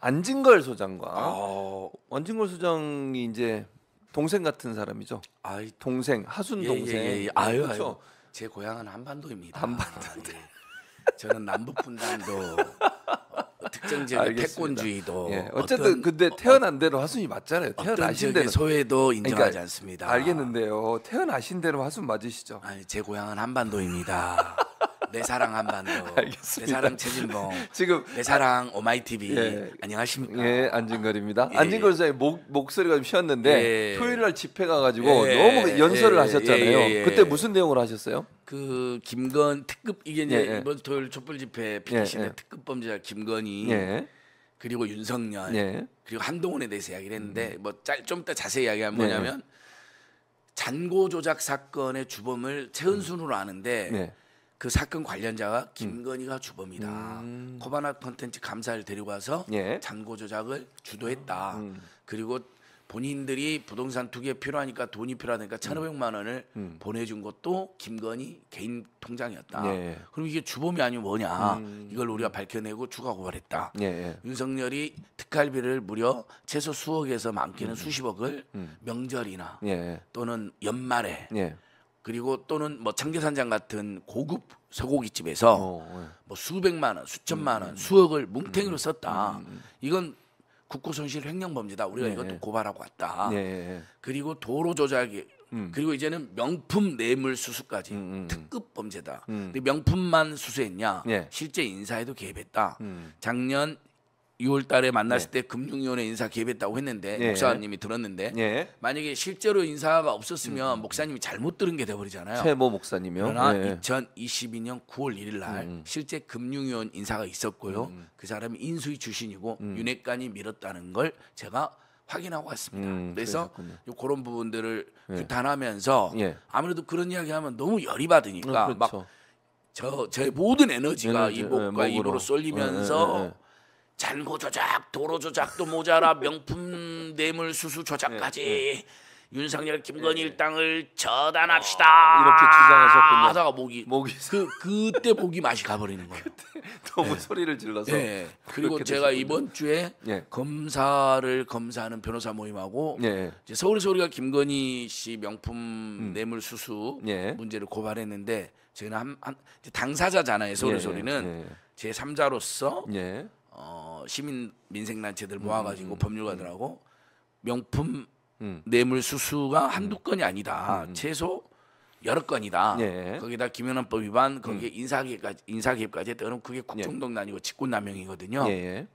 안진걸 소장과 아. 안진걸 소장이 이제 동생 같은 사람이죠. 아, 동생 하순 예, 예, 동생. 예, 예, 아유, 그렇죠? 아유. 제 고향은 한반도입니다. 한반도. 예. 저는 남북 분단도 어, 특정 지역의 권주의도 예. 어쨌든 어떤, 근데 어, 태어난 대로 화순이 맞잖아요. 태어나신 대로 소외도 인정하지 그러니까, 않습니다. 알겠는데요. 태어나신 대로 화순 맞으시죠? 아니, 제 고향은 한반도입니다. 내 사랑 한반도. 알겠습니다. 내 사랑 최진봉. 지금 내 사랑 오마이 TV. 아, 예. 안녕하십니까? 예, 안진걸입니다. 예, 예. 안진걸 선생님 목 목소리가 좀 쉬었는데 예. 토요일 날 집회 가 가지고 예. 너무 연설을 예, 하셨잖아요. 그때 무슨 내용을 하셨어요? 그 김건 특급 이게 이제 이번 토요일 촛불 집회 피켓신의 특급 범죄자 김건희 그리고 윤석열 그리고 한동훈에 대해서 이야기를 했는데 음. 뭐짤좀 이따 자세히 이야기하면 네. 뭐냐면 잔고 조작 사건의 주범을 최은순으로 아는데 네. 그 사건 관련자가 음. 김건희가 음. 주범이다. 음. 코바나 컨텐츠 감사를 데리고와서 예. 잔고 조작을 주도했다. 음. 그리고 본인들이 부동산 투기에 필요하니까 돈이 필요하니까 1 5 0 0만 원을 음. 보내준 것도 김건희 개인 통장이었다. 예. 그럼 이게 주범이 아니면 뭐냐? 음. 이걸 우리가 밝혀내고 추가 고발했다. 예. 예. 윤석열이 특갈비를 무려 최소 수억에서 많게는 수십억을 명절이나 예. 또는 연말에 예. 그리고 또는 뭐참계산장 같은 고급 소고기집에서 어, 예. 뭐 수백만 원, 수천만 원, 음, 음, 음. 수억을 뭉탱이로 썼다. 이건 국고손실 횡령범죄다. 우리가 네. 이것도 네. 고발하고 왔다. 네, 네, 네. 그리고 도로 조작이 음. 그리고 이제는 명품 뇌물 수수까지 음, 음, 특급 범죄다. 근데 명품만 수수했냐? 예. 실제 인사에도 개입했다. 작년 6월 달에 만났을 네. 때 금융위원회 인사 개입했다고 했는데 네. 목사님이 들었는데 네. 만약에 실제로 인사가 없었으면 음. 목사님이 잘못 들은 게 돼버리잖아요. 최모 목사님이요. 그러나 2022년 9월 1일 날 음, 음. 실제 금융위원 인사가 있었고요. 음. 음. 그 사람이 인수위 출신이고 음. 윤핵관이 밀었다는 걸 제가 확인하고 왔습니다. 음, 그래서 요 그런 부분들을 네. 규탄하면서 예. 아무래도 그런 이야기하면 너무 열이 받으니까 어, 그렇죠. 막저 저의 모든 에너지가 에너지, 이목과 예, 입으로 쏠리면서 예, 예, 예, 잔고 조작, 도로 조작도 모자라 명품 뇌물 수수 조작까지 예, 예. 윤석열 김건희 예, 일당을 저단합시다 어, 아, 이렇게 주장하셨군요. 하다가 목이 목이 그 그때 목이 맛이 가버리는 거예요. 너무 네. 소리를 질러서. 네. 그리고 제가 이번 주에 네. 검사를 검사하는 변호사 모임하고 이제 서울 소리가 김건희 씨 명품 음. 뇌물 수수 문제를 고발했는데 저희는 한, 한 당사자잖아요. 서울 소리는 제 3자로서 어, 시민 민생단체들 음, 모아가지고 음, 법률가들하고 음, 명품 뇌물 수수가 한두 건이 아니다. 최소 여러 건이다. 예. 거기다 김연한법 위반, 거기에 인사기까지 인사기까지 했더니 그게 예. 국정동단이고 직권남용이거든요. 예, 예.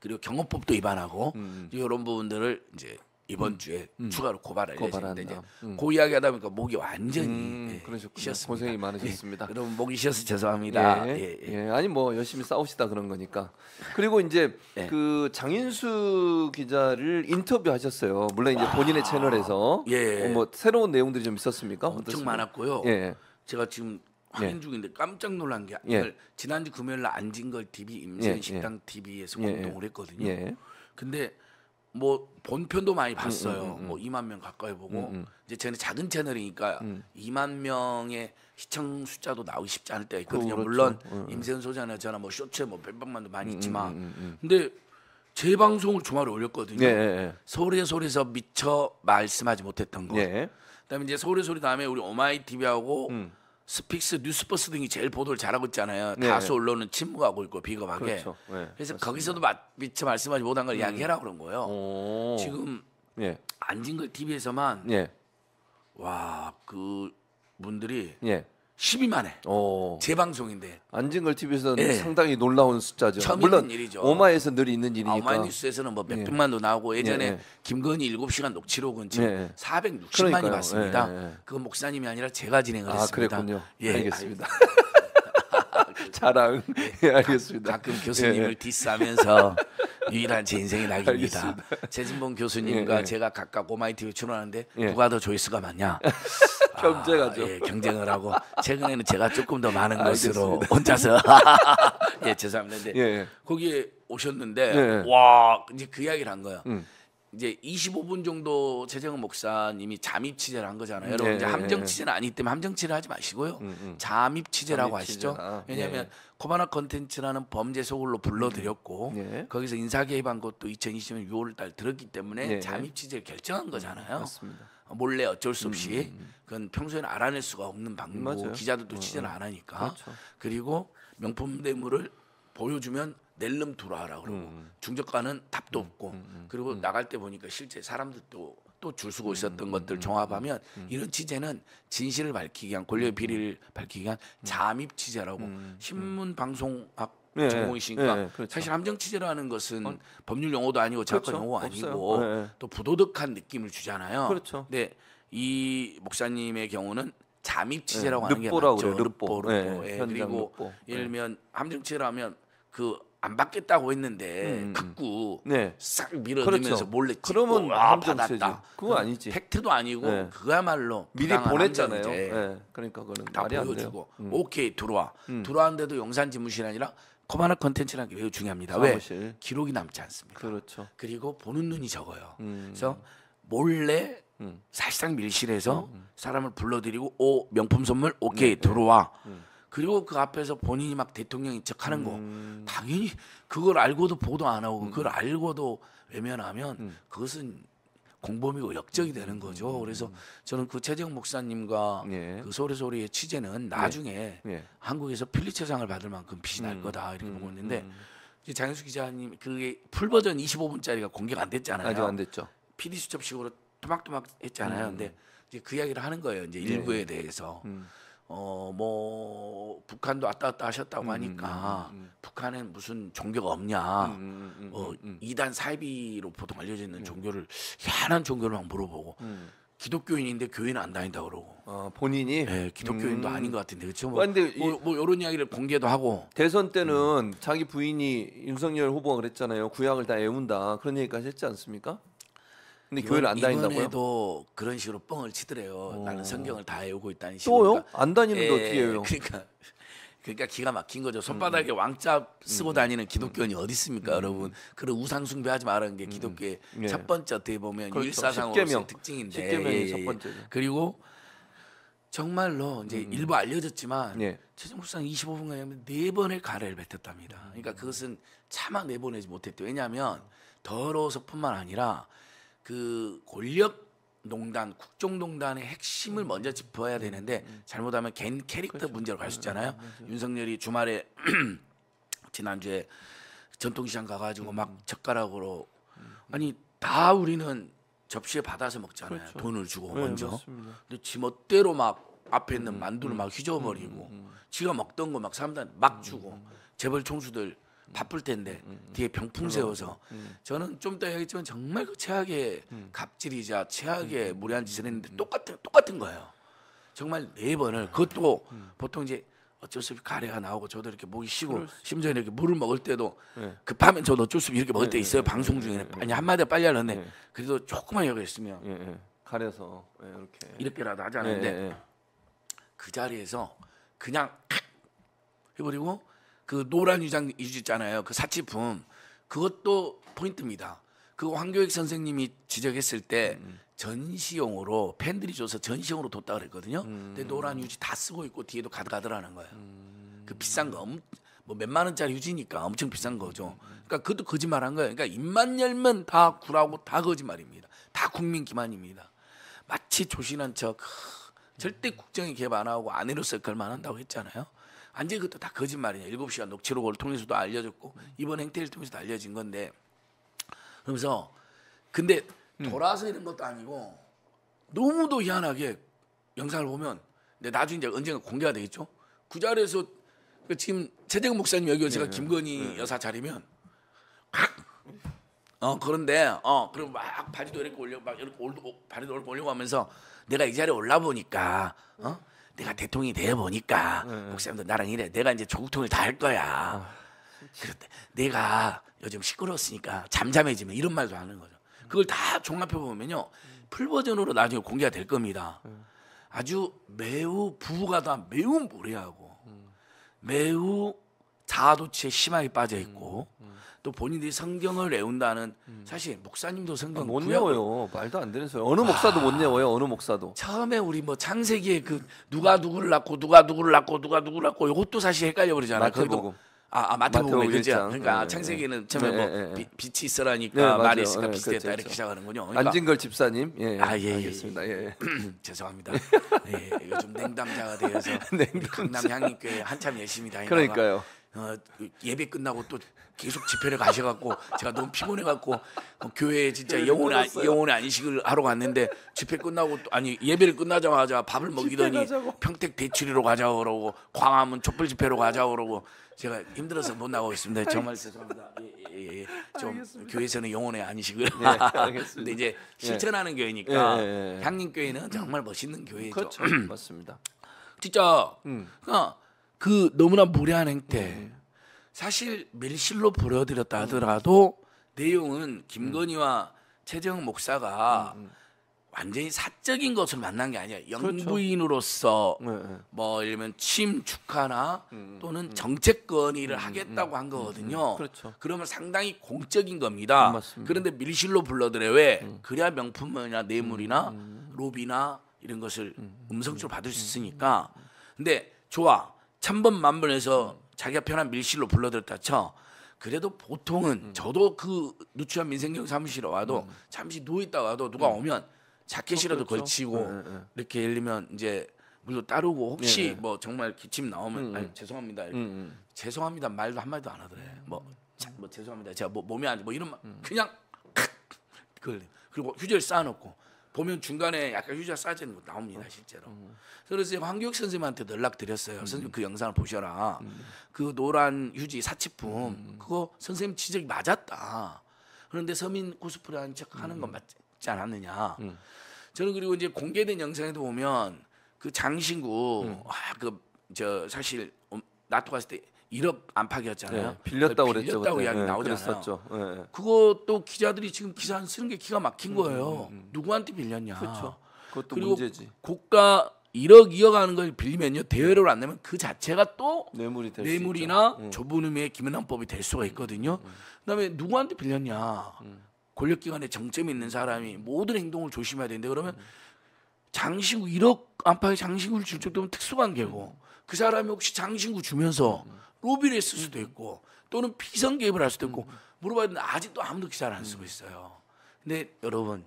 그리고 경호법도 위반하고 이런 부분들을 이제 이번 음. 주에 음. 추가로 고발을 고발한 했는데 이제 음. 이야기하다 보니까 목이 완전히 예, 쉬었습니다. 고생이 예, 많으셨습니다. 예, 여러 목이 쉬어서 죄송합니다. 예, 예, 아니 뭐 열심히 싸우시다 그런 거니까. 그리고 이제 예. 그 장인수 기자를 인터뷰하셨어요. 물론 이제 본인의 채널에서 예. 어, 뭐 새로운 내용들이 좀 있었습니까? 엄청 어떻습니까? 많았고요. 예. 제가 지금 예. 확인 중인데 깜짝 놀란 게 지난주 금요일 날 안진걸 TV 임생 식당 TV에서 공동을 했거든요. 근데 뭐 본편도 많이 음, 봤어요. 음, 음, 음. 뭐 2만 명 가까이 보고 음, 음. 이제 저는 작은 채널이니까 2만 명의 시청 숫자도 나오기 쉽지 않을 때가 있거든요. 그렇죠. 물론 어, 어. 임세현 소장이나 저나 뭐 쇼츠에 뭐 몇백만도 많이 있지만 근데 제 방송을 주말에 올렸거든요. 예, 예. 서울의 예. 소리에서 미처 말씀하지 못했던 거. 예. 그다음에 이제 서울의 소리 다음에 우리 오마이 TV하고 음. 스픽스, 뉴스버스 등이 제일 보도를 잘하고 있잖아요. 네. 다수 언론은 침묵하고 있고 비겁하게. 그렇죠. 네, 그래서 맞습니다. 거기서도 마, 미처 말씀하지 못한 걸 음. 이야기해라 그런 거예요. 오. 지금 예. 안진걸 TV에서만 예. 와그 분들이 예. 12만에 어. 재방송인데 안진걸 TV에서는 예. 상당히 놀라운 숫자죠. 처음 물론 일이죠. 오마에서 늘 있는 아, 일이니까. 오마뉴스에서는뭐 몇백만도 예. 나오고 예, 예전에 예. 김건희 7시간 녹취록은 지금 예. 460만이 예. 봤습니다. 그 목사님이 아니라 제가 진행을 아, 했습니다. 그랬군요. 예, 알겠습니다. 자랑. 예, 알겠습니다. 가끔 교수님을 예. 디스하면서 유일한 제 인생의 낙입니다. 재진봉 교수님과 예, 제가 각각 오마이TV 출연하는데 누가 더 조회수가 많냐? 아, 경쟁하죠. 아, 예, 경쟁을 하고 최근에는 제가 조금 더 많은 것으로 혼자서 예 죄송합니다. 근데 예, 거기에 오셨는데 예. 와 이제 그 이야기를 한 거예요. 음. 이제 25분 정도 최정은 목사님이 잠입 취재를 한 거잖아요. 여러분 예, 이제 예, 함정 취재는 예. 아니기 때문에 함정 취재를 하지 마시고요. 음, 음. 잠입 취재라고 아시죠? 아, 왜냐하면 예. 코바나 컨텐츠라는 범죄 소굴로 불러들였고 음, 예. 거기서 인사 개입한 것도 2020년 6월달 들었기 때문에 잠입 취재를 결정한 거잖아요. 맞습니다. 몰래 어쩔 수 없이 음, 음, 음. 그건 평소에는 알아낼 수가 없는 방법 기자들도 취재를 안 하니까 그렇죠. 그리고 명품 대물을 보여주면 낼름 들어와라 그러고 음. 중저가는 답도 없고 음, 그리고 나갈 때 보니까 실제 사람들도 또 줄수고 있었던 것들 종합하면 이런 취재는 진실을 밝히기 위한 권력의 비리를 밝히기 위한 잠입 취재라고 신문 방송학 네, 전공이시니까 네, 그렇죠. 사실 함정 취재라는 것은 어, 법률 용어도 아니고 작가 그렇죠. 용어 아니고 또 부도덕한 느낌을 주잖아요. 그렇죠. 근데 이 목사님의 경우는 잠입 취재라고 하는 게 맞죠. 그래요, 르뽀, 르뽀. 예, 그리고 르뽀. 예를 들면 함정 취재라면 그안 받겠다고 했는데 극구 음, 음, 음. 네. 싹 밀어내면서 그렇죠. 몰래 찍고 그러면 아, 아 받았다. 그거 그 아니지. 팩트도 아니고 네. 그야말로 미리 보냈잖아요. 네. 그러니까 그거는 다 말이 보여주고 음. 오케이 들어와 음. 들어왔는데도 용산 지무실 아니라 코만한 컨텐츠라는 게 매우 중요합니다. 사무실. 왜 기록이 남지 않습니까 그렇죠. 그리고 보는 눈이 적어요. 음. 그래서 몰래 음. 사실상 밀실에서 음, 음. 사람을 불러들이고 오 명품 선물 오케이 네, 네. 들어와. 네. 그리고 그 앞에서 본인이 막 대통령인 척하는 거 음. 당연히 그걸 알고도 보도 안 하고 그걸 알고도 외면하면 그것은 공범이고 역적이 음, 되는 음, 거죠. 음, 그래서 저는 그 최재형 목사님과 예. 그 소리소리의 취재는 예. 나중에 예. 예. 한국에서 필리체상을 받을 만큼 빛이 날 거다 이렇게 보고 있는데 장현수 기자님 그게 풀 버전 25분짜리가 공개가 안 됐잖아요. 아직 안 됐죠. PD 수첩식으로 토막토막 했잖아요. 근데 이제 그 이야기를 하는 거예요. 이제 예. 일부에 대해서. 어뭐 북한도 왔다 갔다 하셨다고 음, 하니까 음, 음, 북한엔 무슨 종교가 없냐 어, 이단 사이비로 보통 알려져 있는 종교를 희한한 종교를 막 물어보고 기독교인인데 교회는 안 다닌다 그러고. 어, 본인이 네, 기독교인도 음. 아닌 것 같은데 그렇죠. 뭐, 아, 근데 뭐, 이, 뭐, 뭐 이런 이야기를 공개도 하고. 대선 때는 음. 자기 부인이 윤석열 후보가 그랬잖아요. 구약을 다 애운다 그런 얘기까지 했지 않습니까? 근데 이번, 교회를 안 다닌다고요? 이번에도 그런 식으로 뻥을 치더래요. 오. 나는 어. 성경을 다 외우고 있다는 식으로. 또요? 안다니는게 예, 어떻게 해요? 그러니까 그러니까 기가 막힌 거죠. 음, 손바닥에 음. 왕자 쓰고 음, 음. 다니는 기독교인이 어디 있습니까, 음. 여러분? 그런 우상 숭배하지 말라는 게 기독교의 예. 첫 번째 어떻게 보면 그렇죠. 일사상으로서 특징인데. 십계명이 예, 예, 첫 예. 번째. 그리고 정말로 이제 음. 일부 알려졌지만 예. 최종국상 25분간 하면 네 번의 가래를 뱉었답니다. 그러니까 그것은 차마 내보내지 못했대. 왜냐하면 더러워서뿐만 아니라 그 권력 농단, 국정농단의 핵심을 먼저 짚어야 되는데 음, 음, 음. 잘못하면 개인 캐릭터 그렇죠. 문제로 갈 수 있잖아요. 그렇죠. 윤석열이 주말에 지난주에 전통시장 가가지고 막 젓가락으로 아니 다 우리는 접시에 받아서 먹잖아요. 그렇죠. 돈을 주고 네, 먼저. 맞습니다. 근데 지 멋대로 막 앞에 있는 만두를 막 휘저어버리고 지가 먹던 거막 사람들 막 주고 재벌 총수들 바쁠 텐데 음, 음, 뒤에 음. 병풍 세워서 음, 음. 저는 좀 더 얘기했지만 정말 그 최악의 갑질이자 최악의 무례한 짓을 했는데 똑같은 똑같은 거예요. 정말 네 번을 그것도 보통 이제 어쩔 수 없이 가래가 나오고 저도 이렇게 목이 쉬고 심지어 이렇게 물을 먹을 때도 네. 급하면 저도 어쩔 수 없이 이렇게 먹을 때 네, 네, 있어요 네, 방송 네, 중에 네, 아니 한마디 빨리 하려네 그래도 조금만 여기 있으면 예, 예. 가려서 예, 이렇게 이렇게라도 하지 않는데 그 자리에서 그냥 해버리고 그 노란 유장 있잖아요. 그 사치품 그것도 포인트입니다. 그 황교익 선생님이 지적했을 때 음. 전시용으로 팬들이 줘서 전시용으로 뒀다 그랬거든요. 음. 근데 노란 유지 다 쓰고 있고 뒤에도 가득가득하는 거예요. 음. 그 비싼 거, 뭐 몇만 원짜리 유지니까 엄청 비싼 거죠. 그러니까 그것도 거짓말한 거예요. 그러니까 입만 열면 다 구라고 다 거짓말입니다. 다 국민 기만입니다. 마치 조신한 척 절대 국정에 개입 안 하고 안으로 쓸걸만 한다고 했잖아요. 안제 그것도 다 거짓말이냐. 7시간 녹취록을 통해서도 알려줬고 이번 행태를 통해서도 알려진 건데 그러면서 근데 음. 돌아서 이런 것도 아니고 너무도 희한하게 영상을 보면 근데 나중에 이제 언젠가 공개가 되겠죠. 그 자리에서 그 지금 최재근 목사님 여기 제가 네, 예, 예. 김건희 네. 여사 자리면 어 그런데 어 그럼 막발이도 이렇게 올려 막 이렇게 올, 발이도 올리고 하면서 내가 이 자리에 올라 보니까 어 내가 대통령이 되어 보니까 네. 목사님도 그 나랑 이래 내가 이제 조국통일 다 할 거야. 아, 그런데 내가 요즘 시끄러웠으니까 잠잠해지면 이런 말도 하는 거죠. 그걸 다 종합해 보면요 풀 버전으로 나중에 공개가 될 겁니다. 아주 매우 부부가 다 매우 무례하고 매우 자아도취에 심하게 빠져 있고 또 본인들이 성경을 외운다는 음. 사실 목사님도 아, 성경 아, 못 구약- 외워요. 말도 안 되는 소리. 어느 목사도 못 외워요. 어느 목사도. 처음에 우리 뭐 창세기에 그 누가 누구를 낳고 누가 누구를 낳고 누가 누구를 낳고 이것도 사실 헷갈려 버리잖아요. 마태복음. 아, 아마태복음 그죠. 그러니까 예, 창세기는 네. 처음에 예, 뭐 예, 빛- 빛이 있으라니까 네, 말이 있으니까 빛이 그렇죠, 됐다 그 이렇게 그렇죠. 시작하는군요. 그러니까 안진걸 집사님. 예. 예. 아, 예, 예, 예. 알겠습니다. 예. 예. 음, 죄송합니다. 예, 요즘 냉담자가 되어서 냉담자. 강남 향인교회 한참 열심히 다니다가 그러니까요. 어, 예배 끝나고 또 계속 집회를 가셔갖고 제가 너무 피곤해갖고 어, 교회에 진짜 영혼의 영혼의 안식을 하러 갔는데 집회 끝나고 또 아니 예배를 끝나자마자 밥을 먹이더니 평택 대출이로 가자 고 그러고 광화문 촛불 집회로 가자 고 그러고 제가 힘들어서 못 나가고 있습니다. 정말 죄송합니다. 예, 예, 예. 좀 교회에서는 영혼의 안식을. 네, 알겠습니다. 근데 이제 예. 실천하는 교회니까 예, 예, 예. 향림 교회는 정말 멋있는 교회죠. 그렇죠. 맞습니다. 진짜 음. 그러니까 그 너무나 무례한 행태 사실 밀실로 부려드렸다 하더라도 내용은 김건희와 최재형 목사가 음, 음, 음. 완전히 사적인 것을 만난 게 아니야. 그렇죠. 영부인으로서 그렇죠. 뭐 예를 들면 침 축하나 음, 또는 음, 정책 건의를 음, 하겠다고 한 거거든요. 그렇죠. 그러면 상당히 공적인 겁니다. 맞 그런데 밀실로 불러들여 왜 그래야 명품이나 뇌물이나 로비나 이런 것을 음, 성적으로 받을 수 있으니까. 근데 좋아. 천번 만번 에서 자기가 편한 밀실로 불러들었다 쳐. 그래도 보통은 음. 저도 그 누추한 민생경 사무실에 와도 음. 잠시 누워 있다 와도 누가 음. 오면 자켓이라도 어, 그렇죠? 걸치고 네, 네. 이렇게 열리면 이제 물도 따르고 혹시 네, 뭐 정말 기침 나오면 음, 음. 아니, 죄송합니다 음, 이렇 죄송합니다 말도 한 마디도 안 하더래 뭐, 자, 뭐 죄송합니다 제가 뭐 몸이 안뭐 이런 말 그냥 그걸 그리고 휴지를 쌓아놓고 보면 중간에 약간 휴지가 싸지는 거 나옵니다 실제로. 그래서 황교익 선생님한테 연락 드렸어요. 음. 선생님 그 영상을 보셔라. 음. 그 노란 휴지 사치품 그거 선생님 지적이 맞았다. 그런데 서민 코스프레 한척 하는 건 맞지 않았느냐. 저는 그리고 이제 공개된 영상에도 보면 그 장신구 아그 저 사실 어, 나토 갔을 때 1억 안팎이었잖아요. 네, 빌렸다고 그랬죠. 빌렸다고 이야기 네, 나오잖아요. 네, 네. 그것도 기자들이 지금 기사 쓰는 게 기가 막힌 음, 거예요. 음, 음, 음. 누구한테 빌렸냐. 그렇죠. 그것도 리고 문제지. 고가 1억 2억 하는 걸 빌리면요 대여료를 안 내면 그 자체가 또 뇌물이 될 뇌물이나 음. 좁은 의미의 김연한법이 될 수가 있거든요. 음, 음. 그다음에 누구한테 빌렸냐. 권력기관에 정점이 있는 사람이 모든 행동을 조심해야 되는데 그러면 장시구 1억 안팎의 장시구를 줄 정도면 특수관계고 그 사람이 혹시 장신구 주면서 음. 로비를 했을 수도 있고 또는 비선 개입을 할 수도 있고 물어봤는데 아직도 아무도 기사를 안 쓰고 있어요. 근데 여러분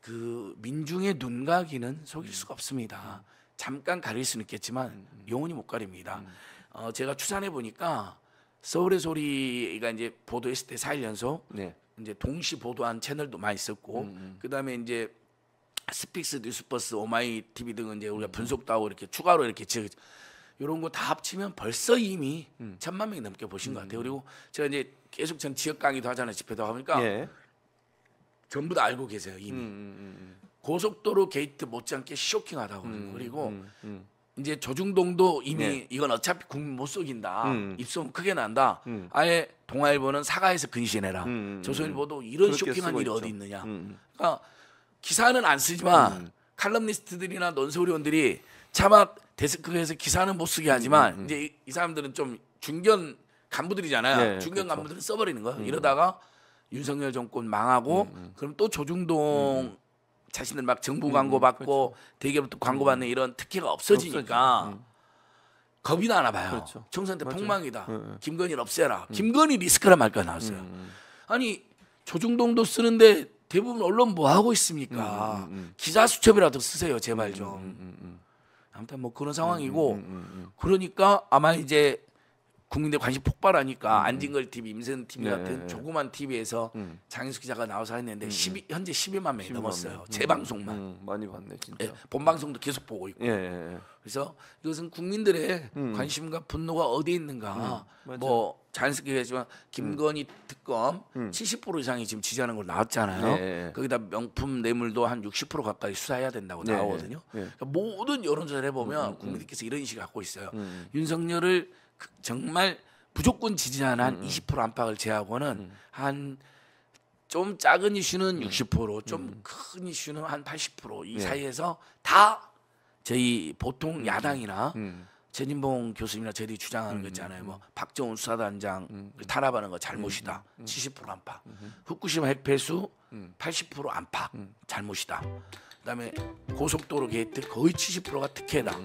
그 민중의 눈가귀는 속일 수가 없습니다. 잠깐 가릴 수는 있겠지만 영원히 못 가립니다. 어, 제가 추산해 보니까 서울의 소리가 이제 보도했을 때 4일 연속 네. 이제 동시 보도한 채널도 많이 있었고 음음. 음. 그다음에 이제 스픽스 뉴스버스 오마이 TV 등은 이제 우리가 음. 분석도 하고 이렇게 추가로 이렇게 지금 이런 거 다 합치면 벌써 이미 음. 천만 명이 넘게 보신 음. 것 같아요. 음. 그리고 제가 이제 계속 전 지역 강의도 하잖아요. 집회도 하니까 예. 전부 다 알고 계세요. 이미 음, 음, 음 고속도로 게이트 못지않게 쇼킹하다고 그리고 이제 조중동도 이미 예. 이건 어차피 국민 못 속인다. 입소문 크게 난다. 아예 동아일보는 사과해서 근신해라. 조선일보도 이런 쇼킹한 일이 있죠. 어디 있느냐. 그러니까 기사는 안 쓰지만 칼럼니스트들이나 논설위원들이 차마 데스크에서 기사는 못 쓰게 하지만 음, 음, 음. 이제 이, 이, 사람들은 좀 중견 간부들이잖아요. 네, 중견 그렇죠. 간부들은 써버리는 거예요. 음. 이러다가 윤석열 정권 망하고 음, 그럼 또 조중동 자신들 막 정부 광고 받고 그렇죠. 대기업부 광고 받는 이런 특혜가 없어지니까 겁이 나나 봐요. 그렇죠. 총선 때 맞아요. 폭망이다. 예, 예. 김건희를 없애라. 김건희 리스크란 말까 지 나왔어요. 아니 조중동도 쓰는데 대부분 언론 뭐 하고 있습니까? 기자 수첩이라도 쓰세요 제발 좀. 아무튼 뭐 그런 음, 상황이고 음 음, 음, 음, 그러니까 아마 이제 국민들 관심 폭발하니까 안진걸 TV, 임세은 TV 네, 같은 네, 조그만 TV에서 장인숙 기자가 나와서 했는데 12, 현재 12만 명이 넘었어요. 재방송만 많이 봤네 진짜. 예, 본방송도 계속 보고 있고. 예, 예, 예. 그래서 이것은 국민들의 관심과 분노가 어디에 있는가 뭐 자연스럽게 얘기하지만 김건희 특검 70% 음. 음. 이상이 지금 지지하는 걸 나왔잖아요. 네. 네. 거기다 명품 뇌물도 한 60% 가까이 수사해야 된다고 네. 나오거든요. 네, 네. 그러니까 모든 여론조사를 해보면 음, 국민들께서 이런 인식을 갖고 있어요. 윤석열을 그 정말 무조건 지지하는 한 20% 안팎을 제하고는 한 좀 작은 이슈는 60%, 좀 큰 이슈는 한 80%이 사이에서 다 저희 보통 야당이나 음. 제진봉 교수님이나 저희들이 주장하는 거 음, 음, 있잖아요. 뭐 음. 박정훈 수사단장 탄압하는 거 잘못이다. 70% 안팎. 후쿠시마 핵폐수 80% 안팎. 잘못이다. 그다음에 고속도로 게이트 거의 70%가 특혜다.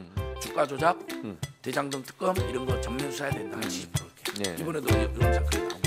주가 조작, 대장동 특검 이런 거 전면 수사해야 된다. 한70% 이렇게. 예. 이번에도 이런 사건이 나온